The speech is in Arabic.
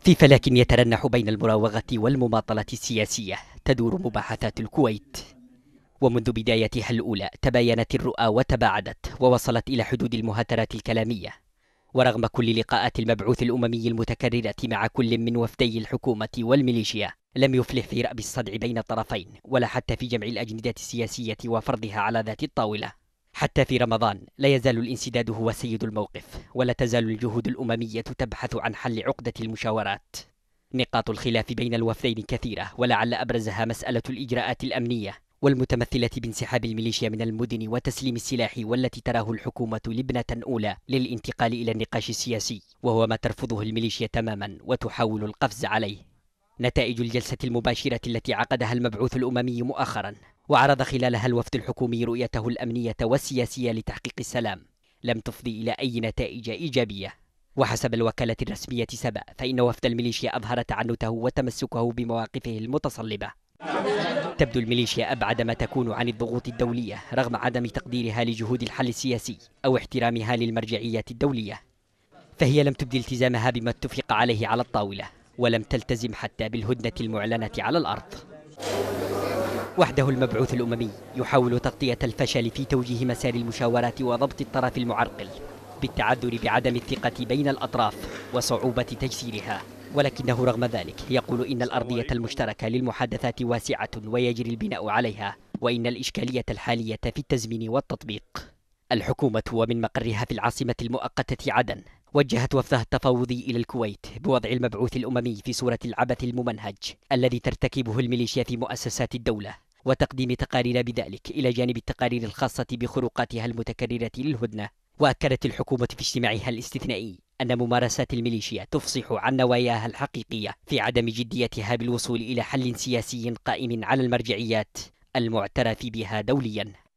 في فلك يترنح بين المراوغة والمماطلة السياسية تدور مباحثات الكويت ومنذ بدايتها الأولى تباينت الرؤى وتباعدت ووصلت إلى حدود المهاترات الكلامية ورغم كل لقاءات المبعوث الأممي المتكررة مع كل من وفدي الحكومة والميليشيا لم يفلح في رأب الصدع بين الطرفين ولا حتى في جمع الأجندة السياسية وفرضها على ذات الطاولة حتى في رمضان لا يزال الانسداد هو سيد الموقف ولا تزال الجهود الأممية تبحث عن حل عقدة المشاورات نقاط الخلاف بين الوفدين كثيرة ولعل أبرزها مسألة الإجراءات الأمنية والمتمثلة بانسحاب الميليشيا من المدن وتسليم السلاح والتي تراه الحكومة لبنة أولى للانتقال إلى النقاش السياسي وهو ما ترفضه الميليشيا تماما وتحاول القفز عليه نتائج الجلسة المباشرة التي عقدها المبعوث الأممي مؤخرا وعرض خلالها الوفد الحكومي رؤيته الأمنية والسياسية لتحقيق السلام لم تفضي إلى أي نتائج إيجابية وحسب الوكالة الرسمية سبأ فإن وفد الميليشيا أظهر تعنته وتمسكه بمواقفه المتصلبة تبدو الميليشيا أبعد ما تكون عن الضغوط الدولية رغم عدم تقديرها لجهود الحل السياسي أو احترامها للمرجعية الدولية فهي لم تبدي التزامها بما اتفق عليه على الطاولة ولم تلتزم حتى بالهدنة المعلنة على الأرض وحده المبعوث الأممي يحاول تغطية الفشل في توجيه مسار المشاورات وضبط الطرف المعرقل بالتعذر بعدم الثقة بين الأطراف وصعوبة تجسيرها ولكنه رغم ذلك يقول إن الأرضية المشتركة للمحادثات واسعة ويجري البناء عليها وإن الإشكالية الحالية في التزمين والتطبيق الحكومة ومن مقرها في العاصمة المؤقتة عدن وجهت وفدها التفاوضي إلى الكويت بوضع المبعوث الأممي في صورة العبث الممنهج الذي ترتكبه الميليشيا في مؤسسات الدولة وتقديم تقارير بذلك إلى جانب التقارير الخاصة بخروقاتها المتكررة للهدنة وأكدت الحكومة في اجتماعها الاستثنائي أن ممارسات الميليشيا تفصح عن نواياها الحقيقية في عدم جديتها بالوصول إلى حل سياسي قائم على المرجعيات المعترف بها دوليا